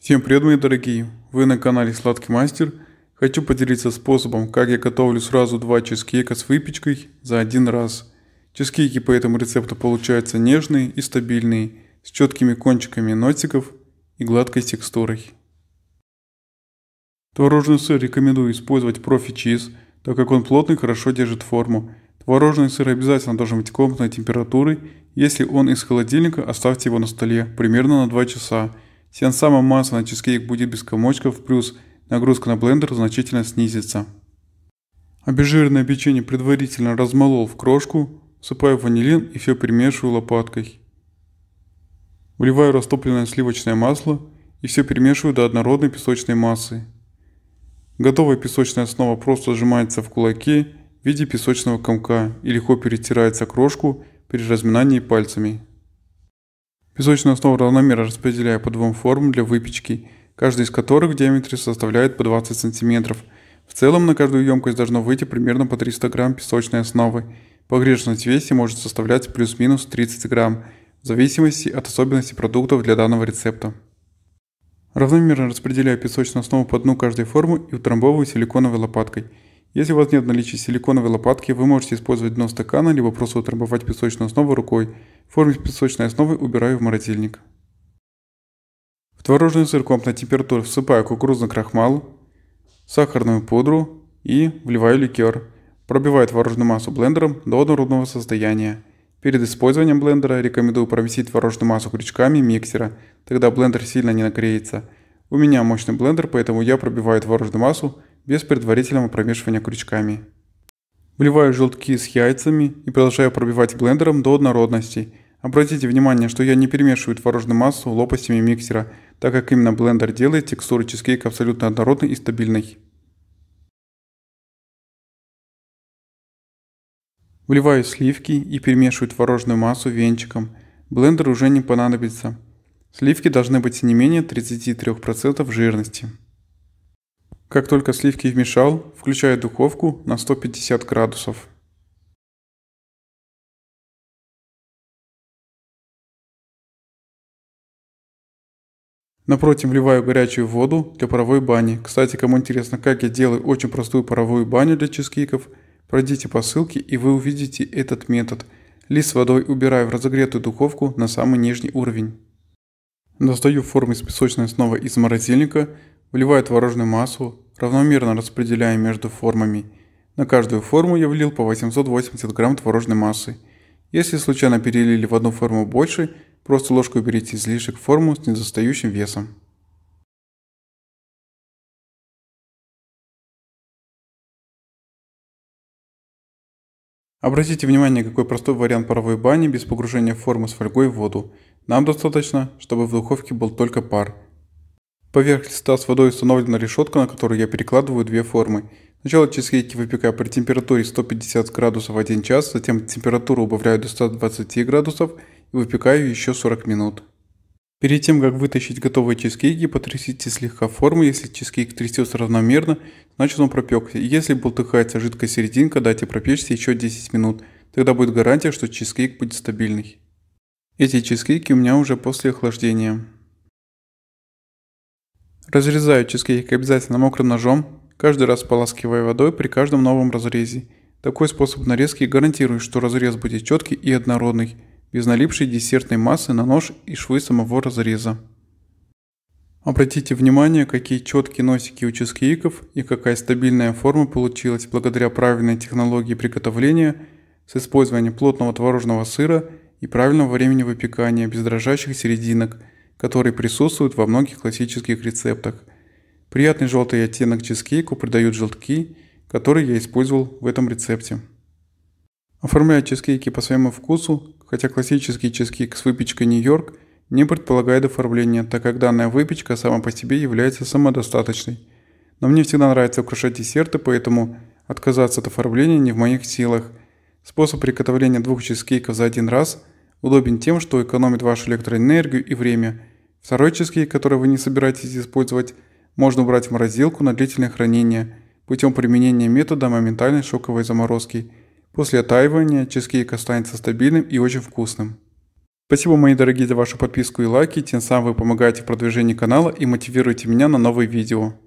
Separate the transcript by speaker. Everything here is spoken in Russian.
Speaker 1: Всем привет, мои дорогие! Вы на канале Сладкий Мастер. Хочу поделиться способом, как я готовлю сразу два чизкейка с выпечкой за один раз. Чизкейки по этому рецепту получаются нежные и стабильные, с четкими кончиками носиков и гладкой текстурой. Творожный сыр рекомендую использовать профи чиз, так как он плотный и хорошо держит форму. Творожный сыр обязательно должен быть комнатной температуры. Если он из холодильника, оставьте его на столе примерно на 2 часа – тем самым масса на чизкейк будет без комочков, плюс нагрузка на блендер значительно снизится. Обезжиренное печенье предварительно размолол в крошку, всыпаю ванилин и все перемешиваю лопаткой. Вливаю растопленное сливочное масло и все перемешиваю до однородной песочной массы. Готовая песочная основа просто сжимается в кулаке в виде песочного комка и легко перетирается крошку при разминании пальцами. Песочную основу равномерно распределяю по двум формам для выпечки, каждый из которых в диаметре составляет по 20 см. В целом на каждую емкость должно выйти примерно по 300 грамм песочной основы. Погрешность веса может составлять плюс-минус 30 грамм, в зависимости от особенностей продуктов для данного рецепта. Равномерно распределяю песочную основу по дну каждой формы и утрамбовываю силиконовой лопаткой – если у вас нет наличия силиконовой лопатки, вы можете использовать дно стакана, либо просто утрамбовать песочную основу рукой. Форму с песочной основы убираю в морозильник. В творожный сыр комнатной температуры всыпаю кукурузный крахмал, сахарную пудру и вливаю ликер. Пробиваю творожную массу блендером до однородного состояния. Перед использованием блендера рекомендую промесить творожную массу крючками миксера, тогда блендер сильно не нагреется. У меня мощный блендер, поэтому я пробиваю творожную массу без предварительного промешивания крючками. Вливаю желтки с яйцами и продолжаю пробивать блендером до однородности. Обратите внимание, что я не перемешиваю творожную массу лопастями миксера, так как именно блендер делает текстуру чизкейка абсолютно однородной и стабильной. Вливаю сливки и перемешиваю творожную массу венчиком. Блендер уже не понадобится. Сливки должны быть не менее 33% жирности. Как только сливки вмешал, включаю духовку на 150 градусов. Напротив вливаю горячую воду для паровой бани. Кстати, кому интересно, как я делаю очень простую паровую баню для чизкейков, пройдите по ссылке и вы увидите этот метод. Лист с водой убираю в разогретую духовку на самый нижний уровень. Достаю форму из песочной основы из морозильника, Вливает творожную массу, равномерно распределяя между формами. На каждую форму я влил по 880 грамм творожной массы. Если случайно перелили в одну форму больше, просто ложкой берите излишек в форму с незастающим весом. Обратите внимание, какой простой вариант паровой бани без погружения формы с фольгой в воду. Нам достаточно, чтобы в духовке был только пар – Поверх листа с водой установлена решетка, на которую я перекладываю две формы. Сначала чизкейки выпекаю при температуре 150 градусов 1 час, затем температуру убавляю до 120 градусов и выпекаю еще 40 минут. Перед тем, как вытащить готовые чизкейки, потрясите слегка форму. Если чизкейк трясется равномерно, значит он пропекся. Если болтыхается жидкая серединка, дайте пропечься еще 10 минут. Тогда будет гарантия, что чизкейк будет стабильный. Эти чизкейки у меня уже после охлаждения. Разрезаю чизкейк обязательно мокрым ножом, каждый раз полоскивая водой при каждом новом разрезе. Такой способ нарезки гарантирует, что разрез будет четкий и однородный, без налипшей десертной массы на нож и швы самого разреза. Обратите внимание, какие четкие носики у чизкейков и какая стабильная форма получилась благодаря правильной технологии приготовления с использованием плотного творожного сыра и правильного времени выпекания без дрожащих серединок – который присутствует во многих классических рецептах. Приятный желтый оттенок чизкейку придают желтки, которые я использовал в этом рецепте. Оформляю чизкейки по своему вкусу, хотя классический чизкейк с выпечкой Нью-Йорк не предполагает оформления, так как данная выпечка сама по себе является самодостаточной. Но мне всегда нравится украшать десерты, поэтому отказаться от оформления не в моих силах. Способ приготовления двух чизкейков за один раз – удобен тем, что экономит вашу электроэнергию и время. Второй чизкейк, который вы не собираетесь использовать, можно убрать в морозилку на длительное хранение путем применения метода моментальной шоковой заморозки. После оттаивания чизкейк останется стабильным и очень вкусным. Спасибо, мои дорогие, за вашу подписку и лайки, тем самым вы помогаете в продвижении канала и мотивируете меня на новые видео.